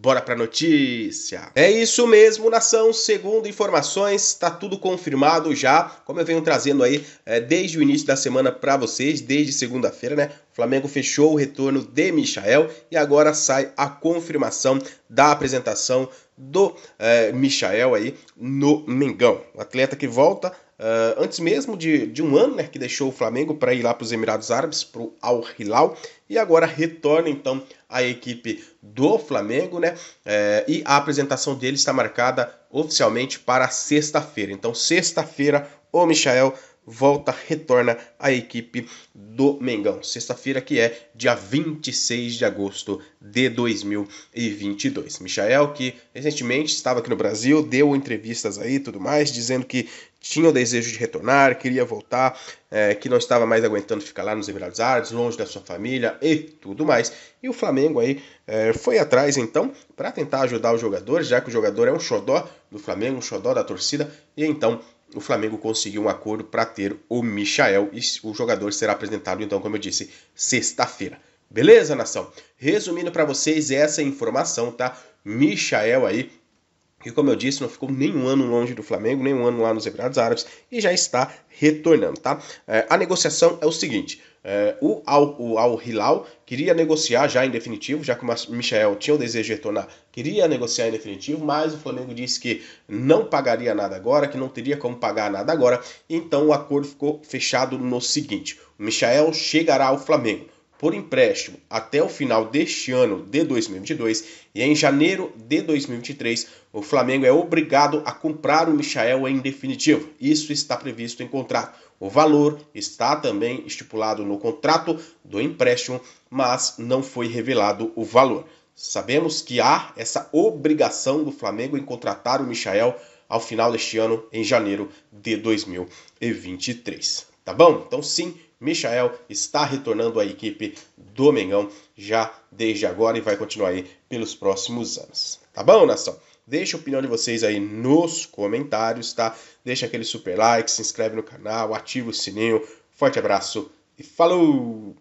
Bora pra notícia! É isso mesmo, nação. Segundo informações, está tudo confirmado já, como eu venho trazendo aí é, desde o início da semana para vocês, desde segunda-feira, né? O Flamengo fechou o retorno de Michael e agora sai a confirmação da apresentação do é, Michael aí no Mengão. O atleta que volta Uh, antes mesmo de, de um ano, né, que deixou o Flamengo para ir lá para os Emirados Árabes, para o Al Hilal, e agora retorna então à equipe do Flamengo, né? É, e a apresentação dele está marcada oficialmente para sexta-feira. Então, sexta-feira, o Michael volta, retorna à equipe do Mengão. Sexta-feira que é dia 26 de agosto de 2022. Michael, que recentemente estava aqui no Brasil, deu entrevistas aí tudo mais, dizendo que tinha o desejo de retornar, queria voltar, é, que não estava mais aguentando ficar lá nos Emirados Árabes, longe da sua família e tudo mais. E o Flamengo aí é, foi atrás então para tentar ajudar o jogador, já que o jogador é um xodó do Flamengo, um xodó da torcida, e então o Flamengo conseguiu um acordo para ter o Michael e o jogador será apresentado então, como eu disse, sexta-feira. Beleza, nação? Resumindo para vocês essa informação, tá? Michael aí que, como eu disse, não ficou nenhum ano longe do Flamengo, nenhum ano lá nos Emirados Árabes e já está retornando, tá? É, a negociação é o seguinte: é, o, Al, o Al Hilal queria negociar já em definitivo, já que o Michel tinha o desejo de retornar, queria negociar em definitivo, mas o Flamengo disse que não pagaria nada agora, que não teria como pagar nada agora, então o acordo ficou fechado no seguinte: o Michel chegará ao Flamengo por empréstimo até o final deste ano de 2022 e em janeiro de 2023 o Flamengo é obrigado a comprar o Michael em definitivo. Isso está previsto em contrato. O valor está também estipulado no contrato do empréstimo, mas não foi revelado o valor. Sabemos que há essa obrigação do Flamengo em contratar o Michael ao final deste ano, em janeiro de 2023. Tá bom? Então sim, Michael está retornando à equipe do Mengão já desde agora e vai continuar aí pelos próximos anos. Tá bom, nação? Deixa a opinião de vocês aí nos comentários, tá? Deixa aquele super like, se inscreve no canal, ativa o sininho. Forte abraço e falou!